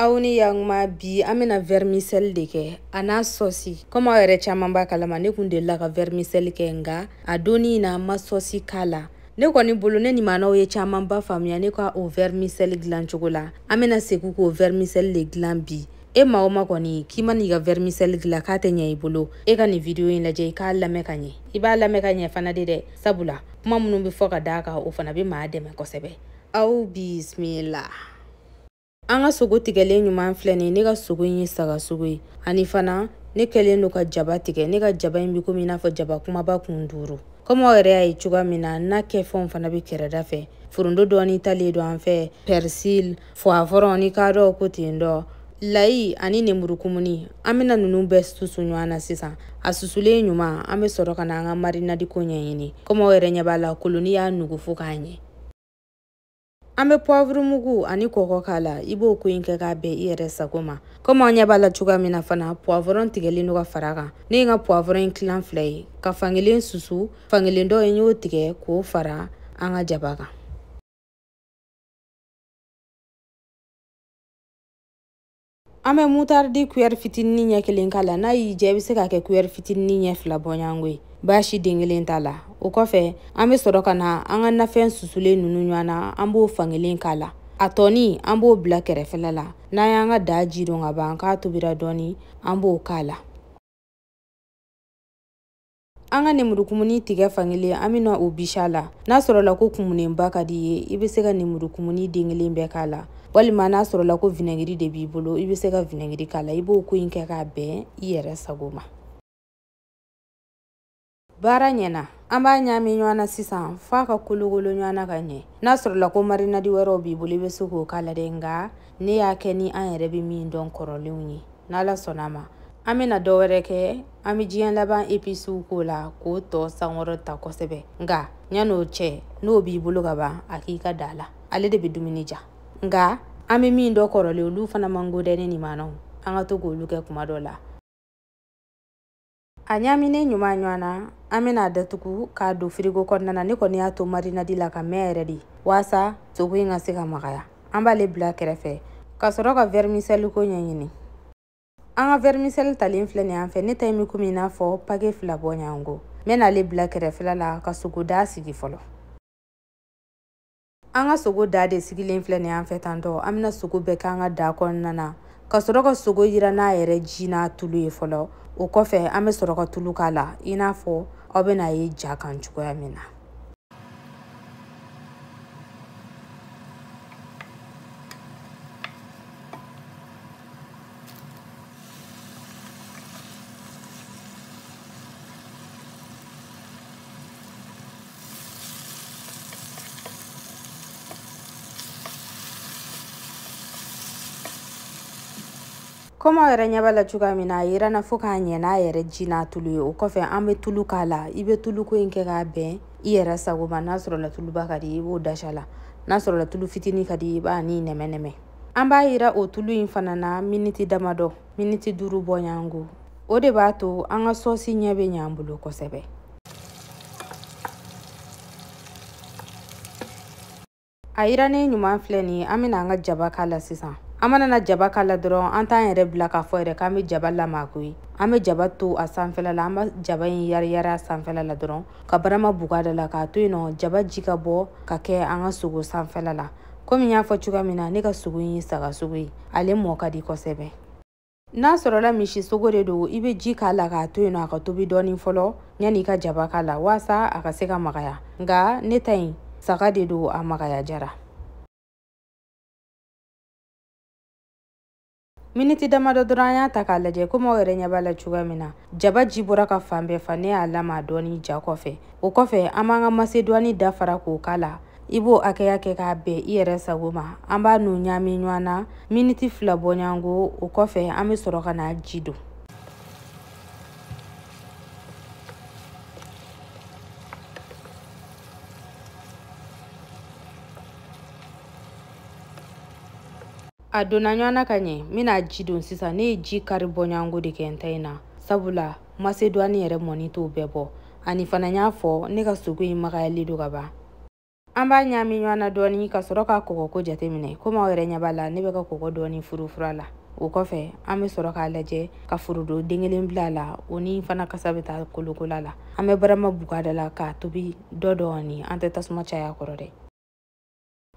aw ni yakuma bi an bena vɛrimisɛli de kɛ a n'a sɔsi komi aw yɛrɛ caaman b'a kalama ne kun delila ka vɛrimisɛli kɛ nga a donni na n ma sɔsi k'a la ne kɔni bolo ne nimanaw ye caamanba faamuya ne ka o vɛrimisɛli gilan cogo la an bena segi k'o vɛrimisɛli le gilan bi e ma o ma kɔni k'i ma n'i ka vɛrimisɛli gila k'a tɛ ɲɛ i bolo e ka nin vidiyo yi lajɛ i k'a lamɛn ka ɲɛ i b'a lamɛn ka ɲɛ fana de dɛ sabula kuma minnu be fɔ ka daa kan o fana be maa dɛmɛ kosɛbɛ aw bisimila an ka sogo tigɛlen ɲuman filɛ nin ne ka sogo in ye saga sogo ye ani fana ne kɛlen do ka jaba tigɛ ne ka jaba in bi komi n'a fɔ jaba kumaba kun duuru komi aw yɛrɛ y'a ye cogoya min na na kɛfɛnw fana be kɛrɛda fɛ forondo dɔɔni talen do an fɛ persil foafɔrɔn ni ka dɔw ko ten dɔ layi ani nemurukumuni an bena nunu bɛɛ susu ɲɔgɔn na sisan a susulen ɲuman an be sɔrɔ ka na an ka marinadiko ɲɛɲini komi aw yɛrɛ ɲɛ b'a la koloni y'a nugu fɔ k'a ɲɛ an be pɔvuru mugu ani kɔkɔ k'a la i b'o ko in kɛ k'a bɛɛ i yɛrɛ sago ma komi an ɲɛ b'a la cogoya min na fana pɔvɔrɔn tigɛlen do ka fara kan ne ye ka pɔvɔrɔn in kilan fila ye ka fangelen susu fangelen dɔ in y'o tigɛ k'o fara an ka jaba kan an bɛ mutardi kuyɛri fitinini ɲɛ kelen k'a la n'a y'i jɛ i bɛ se k'a kɛ kuyɛri fitinini ɲɛ fila bɔɲɔngo ye baasi den kelen t'a la o kɔfɛ an be sɔrɔ ka na an ka nafɛn susulen nunu ɲɔan na an b'o fangelen k'a la a tɔɔni an b'o bila kɛrɛfɛla la n'an y'an ka daa ji don ka ban k'a tobira dɔɔni an b'o k'a la an ka nemurukumuni tigɛ fankelen an bena o bisa la n'a sɔrɔla ko kumunenba ka di ye i be se ka nemurukumuni den bɛɛ k'a la walima n'a sɔrɔla ko vinɛgiri de b'i bolo i be se ka vinɛgiri k'a la i b'o ko ɲi kɛ k'a bɛn i yɛrɛ sago ma baara ɲɛna an b'a ɲaami ɲɔgɔn na sisan f'a ka kolokolo ɲɔgɔn na ka ɲɛ n'a sɔrɔla ko marinadi wɛrɛw b'i bolo i be se k'o k'a la dɛ nga ne y'a kɛ ni an yɛrɛ be min dɔn kɔrɔlenw ye n'ala sɔnna ma an bena dɔ wɛrɛ kɛ an be jiɲɛ laban episiw k'o la k'o tɔ sankɔrɔ ta kosɛbɛ nga ɲan'o cɛ n'o b'i bolo ka ban a k'i ka da la ale de be dumuni ja nga an be min dɔ kɔrɔlen olu fana man godɛni nimanaw an ka to k'olu kɛ kuma dɔ la a ɲaminen ɲuman ɲɔan na an bena datugu k'a don firigo kɔnɔna na ne kɔni y'a to marinadi la ka mɛn yɛrɛ de waasa sogo yi ka se ka magaya an b'ale bila kɛrɛfɛ ka sɔrɔ ka vɛrimisɛliko ɲɛɲini an ka vɛrimisɛli talen filɛ ni an fɛ ne ta ye min komi i n'a fɔ pake fila bɔ ɲan ko n bɛn'ale bila kɛrɛfɛla la ka sogodaa sigi fɔlɔ an ka sogo da de sigilen filɛ nin an fɛ tan tɔ an bɛna sogo bɛɛ k'an ka da kɔnɔna na ka sɔrɔ ka sogo yira n'a yɛrɛ ji n'a tulu ye fɔlɔ o kɔfɛ an bɛ sɔrɔ ka tulu k'a la i n'a fɔ aw bɛna a ye ja kan cogoya min na kɔma yɛrɛ ɲɛ b'a la cogoya min na a yirana fo k'a ɲɛ n'a yɛrɛ ji n'a tulu ye o kɔfɛ an bɛ tulu k'a la i bɛ tulu ko in kɛ k'a bɛn i yɛrɛ sago ma n'a sɔrɔ latuluba ka di i b'o dasa la n'a sɔrɔ tulu fitinin ka di i b'a ni nɛmɛ nɛmɛ an b'a yira o tulu in fana na miniti damadɔ miniti duuru bɔ o de b'a to an ka sɔsi ɲɛ bɛ ɲan bolo kosɛbɛ a yirannen ɲuman filɛ nin an bɛna an ka jaba k'a la sisan an mana na jaba k'a la dɔrɔn an t'an yɛrɛ bila k'a fɔ yɛrɛ k'an be jaba lamakoyi an be jaba to a sanfɛla la an be jaba ye yariyari a sanfɛla la dɔrɔn ka barama buga da la k'a to yen nɔ jaba ji ka bɔ ka kɛ an ka sogo sanfɛla la komi y'a fɔ cuga min na ne ka sogo ye saga sogo ye ale mɔ ka di kosɛbɛ n'a sɔrɔla misi sogo de don i be ji k'a la k'a to yen nɔ a ka tobi dɔɔni fɔlɔ ɲani i ka jaba k'a la waasa a ka se ka magaya nga ne ta ɲi saga de don a magaya jara miniti damadɔ dɔrɔn an y'a ta k'a lajɛ komi aw yɛrɛ ɲɛ b'a la cogoya min na jaba ji bɔra ka fan bɛɛ fa ne y'a lama dɔɔni ja kɔfɛ o kɔfɛ an b'an ka masedɔni dafara k'o k'a la i b'o hakɛya kɛ k'a bɛn i yɛrɛ sago ma an b'a n'u ɲaami ɲɔgɔn na miniti fila bɔɲango o kɔfɛ an be sɔrɔ ka na ji don a donna ɲɔgɔnna ka ɲɛ n bɛna ji don sisan ne ye ji kari bɔɲango de kɛ n ta in na sabula masedwani yɛrɛ mɔni t'o bɛɛ bɔ ani fana y'a fɔ ne ka sogo in magayalen do ka ban an b'a ɲaami ɲɔgɔn na dɔɔni ka sɔrɔ ka kɔgɔko jateminɛ komi aw yɛrɛ ɲɛ b'a la ne bɛ ka kɔgɔ dɔɔni furufura la o kɔfɛ an be sɔrɔ k'a lajɛ ka forodo den bila la o ni fana kasa bɛ taa kolokola la an bɛ barama buga la k'a tobi dɔ dɔɔni an tɛ tasuma caya kɔrɔ dɛ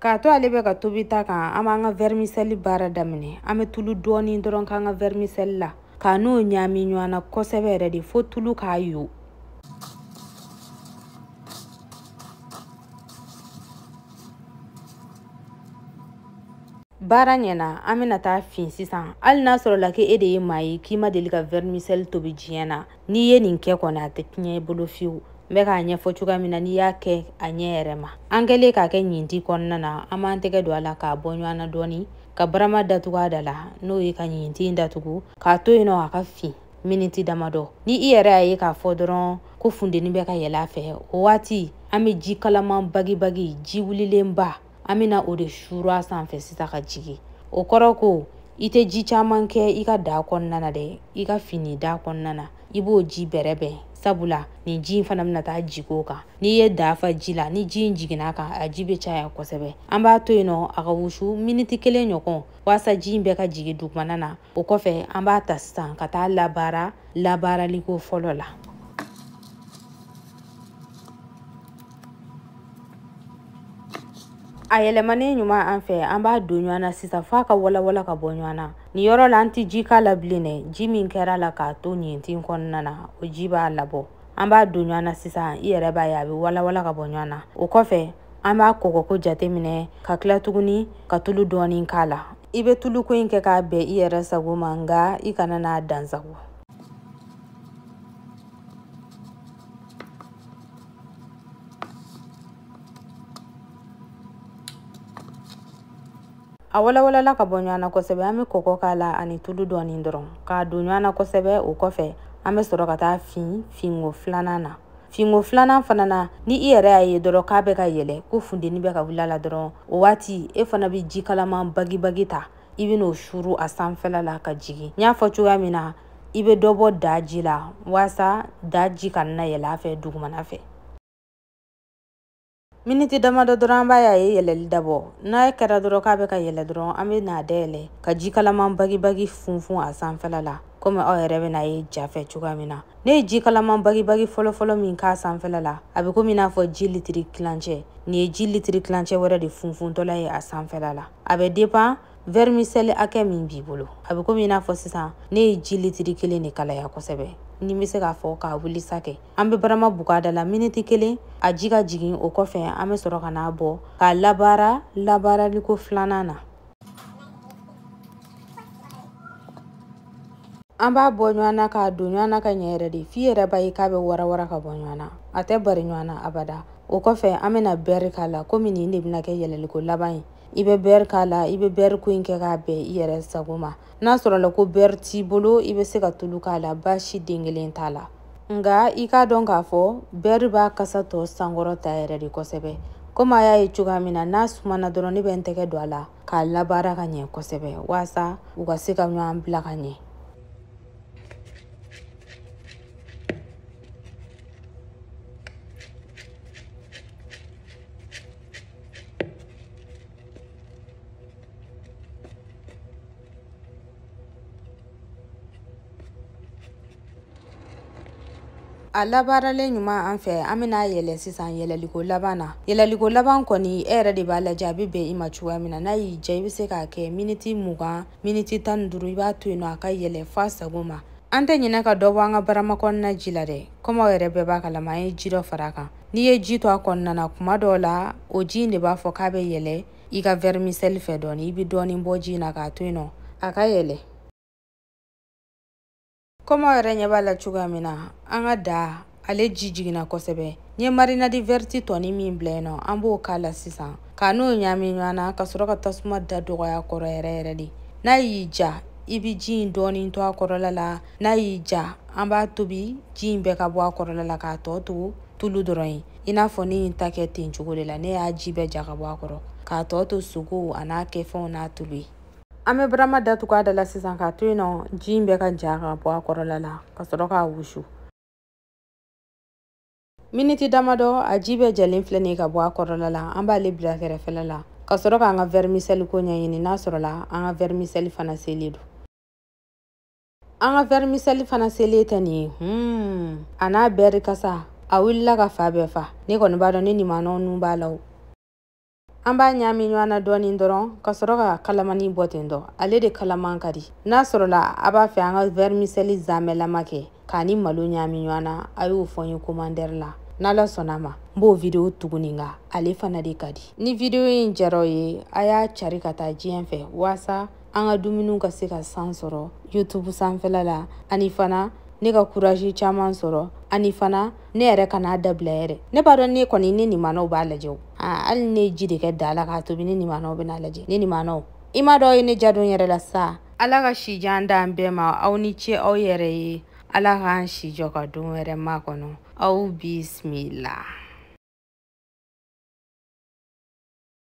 k'a to ale bɛ ka tobi ta kan an b'an ka vɛrimisɛli baara daminɛ an bɛ tulu dɔɔni dɔrɔn k'an ka vɛrimisɛli la k'a n'o ɲaami ɲɔana na kosɛbɛ yɛrɛ de fo tulu k'a yo baara ɲɛna an bɛna taa fin sisan hali n'a sɔrɔ la k'e e de ye maa ye k'i ma deli ka vɛrimisɛli tobi diɲɛ na n'i ye nin kɛ kɔni a tɛ tiɲɛ i bolo fiyewu n bɛ k'a ɲɛfɔ cogoya min na n'i y'a kɛ a ɲɛ yɛrɛ ma an kɛlen k'a kɛ ɲinti kɔnɔna na an b'an tɛgɛ don a la k'a bɔ ɲɔgɔn na dɔɔni ka barama datugu a da la n'o ye ka ɲinti datugu k'a to yen nɔ a ka fin miniti damadɔ ni i yɛrɛ y'a ye k'a fɔ dɔrɔn ko funteni bɛ ka yɛlɛ a fɛ o waati an bɛ ji kalaman bagibagi ji wulilenba an bɛna o de suru a sanfɛ sisan ka jigin o kɔrɔ ko i tɛ ji caman kɛ i ka da kɔnɔna na dɛ i ka fini da kɔnɔna na i b'o ji bɛrɛbɛn sabula ni ji in fana bɛna taa jigin o kan n'i ye dafa ji la ni ji in jiginna kan a ji bɛ caya kosɛbɛ an b'a to yen nɔ a ka wusu miniti kelen ɲɔgɔn waasa ji in bɛɛ ka jigin dugumana na o kɔfɛ an b'a ta sisan ka taa labaara labaaraliko fɔlɔ la a yɛlɛmani ɲuman an fɛ an b'a don ɲɔgɔn na sisan a ka walawala ka bɔ ɲɔgɔn na nin yɔrɔ la an tɛ ji k'a la bilen dɛ ji min kɛra la k'a to ɲintin kɔnɔna na o ji b'a labɔ an b'a don ɲɔgɔn na sisan i yɛrɛ b'a ye a bɛ walawala ka bɔ ɲɔgɔn na o kɔfɛ an b'a kɔgɔko jate minɛ ka tuguni ka tulu dɔɔni k'a la i bɛ tuluko in kɛ k'a bɛn i yɛrɛ sago ma nka i kana n'a dansago a walawalala ka bɔ ɲɔgɔn na kosɛbɛ an bɛ kɔkɔ k'a la ani tulu dɔɔni dɔrɔn k'a don ɲɔgɔn na kosɛbɛ o kɔfɛ an bɛ sɔrɔ ka taa fin finko filanan na finko filanan fana na ni i yɛrɛ y'a ye dɔrɔn k'a bɛ ka yɛlɛ ko funteni bɛ ka wuli a la dɔrɔn o waati e fana bɛ ji kalaman bagibagi ta i bɛn'o suru a sanfɛla la ka jigin n y'a fɔ cogoya min na i bɛ dɔ bɔ da ji la waasa da ji kana na yɛlɛ a fɛ dugumana fɛ miniti damadɔ dɔrɔn an b'a y'a ye yɛlɛli dabɔ n'a ye kɛra dɔrɔn k'a bɛ ka yɛlɛ dɔrɔn an bɛ n'a dayɛlɛ ka ji kalaman bagibagi funfun a sanfɛla la komi aw yɛrɛ bɛna ye jafɛ cogoya min na ne ye ji kalaman bagibagi fɔlɔfɔlɔ min k'a sanfɛla la a bɛ komi n'a fɔ ji litiri kilancɛ nin ye ji litiri kilancɛ wɛrɛ de funfuntɔla ye a sanfɛla la a bɛ depan vɛrimisɛli hakɛ min b'i bolo a bɛ komi n'a fɔ sisan ne ye ji litiri kelen de kalaya kosɛbɛ ni n bɛ se k'a fɔ k'a wuli sa kɛ an bɛ barama bugɔ a da la miniti kelen a ji ka jigin o kɔfɛ an bɛ sɔrɔ ka n'a bɔ k'a labaara labaaraliko filanan na an b'a bɔ ɲɔgɔn na k'a don ɲɔgɔn na ka ɲɛ yɛrɛ de f'i yɛrɛ b'a ye k'a bɛ warawara ka bɔ ɲɔgɔn a tɛ bari ɲɔgɔn abada o kɔfɛ an bɛna bɛri k'a la komi nin de bɛna kɛ yɛlɛliko laban ye i bɛ bɛri k'a la i bɛ bɛri ko in kɛ k'a bɛn i yɛrɛ sago ma n'a sɔrɔla ko bɛri t'i bolo i bɛ se ka tulu k'a la baasi den kelen t'a la nga i k'a dɔn k'a fɔ bɛri b'a kasa tɔ sankɔrɔta yɛrɛ de kosɛbɛ komi a y'a ye cogoya min na n'a sumana dɔrɔn ne bɛ n tɛgɛ don a la k'a labaara ka ɲɛ kosɛbɛ waasa u ka se ka ɲɔan bila ka ɲɛ a labaaralen ɲuman an fɛ an bɛna yɛlɛ sisan yɛlɛliko laban na yɛlɛliko laban kɔni e yɛrɛ de b'a lajɛ a bɛ bɛn i ma cogoya min na n'a y'i diya i bɛ se k'a kɛ miniti mugan miniti tan ni i b'a to yen nɔ a ka yɛlɛ f'a sago ma an tɛ ɲinɛ ka dɔ bɔ an ka barama kɔnɔna ji la dɛ komi yɛrɛ bɛɛ b'a kalama an ye ji dɔ far'a kan n'i ye ji to a kɔnɔna na kuma dɔw la o ji in de b'a fɔ k'a bɛ yɛlɛ i ka vɛrimisɛli fɛ dɔɔni i bɛ dɔɔni bɔ ji na k'a to yen nɔ a ka yɛlɛ kɔmɔ yɛrɛ ɲɛ b'a la cogoya min na an ka da ale ji jiginna kosɛbɛ n ye marinadi vɛriti tɔni min bila yen nɔ an b'o k'a la sisan ka n'o ɲaami ɲɔgɔn na ka sɔrɔ ka tasuma da dɔgɔya kɔrɔ yɛrɛ yɛrɛ de n'a y'i ja i bi ji in dɔɔni to a kɔrɔla la n'a y'i ja an b'a tobi ji in bɛɛ ka bɔ a kɔrɔla la k'a tɔ to tulu dɔrɔn ye i n'a fɔ ne ye ta kɛ ten cogo de la ne y'a ji bɛɛ ja ka bɔ a kɔrɔ k'a tɔ to sogo a n'a kɛfɛnw n'a tulu ye an bɛ barama datugu a da la sisan k'a to yen nɔ ji in bɛ ka ja ka bɔ a kɔrɔla la ka sɔrɔ k'a wusu miniti damadɔ a ji bɛ jalen filɛ nin ka bɔ a kɔrɔla la an b'ale bila kɛrɛfɛla la ka sɔrɔ k'an ka vɛrimisɛli ko ɲɛɲini n'a sɔrɔla an ka vɛrimisɛli fana selen don an ka vɛrimisɛli fana selen tɛ nin ye hmm a n'a bɛri kasa a wulila ka fa bɛɛ fa ne kɔni b'a dɔn ne nimanɔ nu b'a la an b'a ɲaami ɲɔgɔn na dɔɔni dɔrɔn ka sɔrɔ ka kalamani bɔ ten dɔ ale de kalaman ka di n'a sɔrɔla a b'a fɛ an ka vɛrimisɛli zamɛlama kɛ k'a ni malo ɲaami ɲɔgɔn a y'o fɔ n ye komandɛri la n'ala sɔnna ma n b'o videwo tuguni nka ale fana de ka di ni videwo in jaraw ye a y'a cari ka taa diɲɛ fɛ waasa an ka dumuniw ka se ka san sɔrɔ youtube sanfɛla la ani fana ne ah, ka kurazi caman sɔrɔ ani fana ne yɛrɛ kana dabila yɛrɛ ne b'a dɔn ne kɔni ne nimanaw b'a lajɛ hali ne ji de kɛ da la k'a tobi ne nimanaw bɛna lajɛ ne nimanaw i m'a dɔn ye ne jadon yɛrɛ la sa ala ka sijan dan an bɛɛ ma aw ni ce aw yɛrɛ ye ala k'an si jɔ ka don wɛrɛ ma kɔnɔ aw bisimila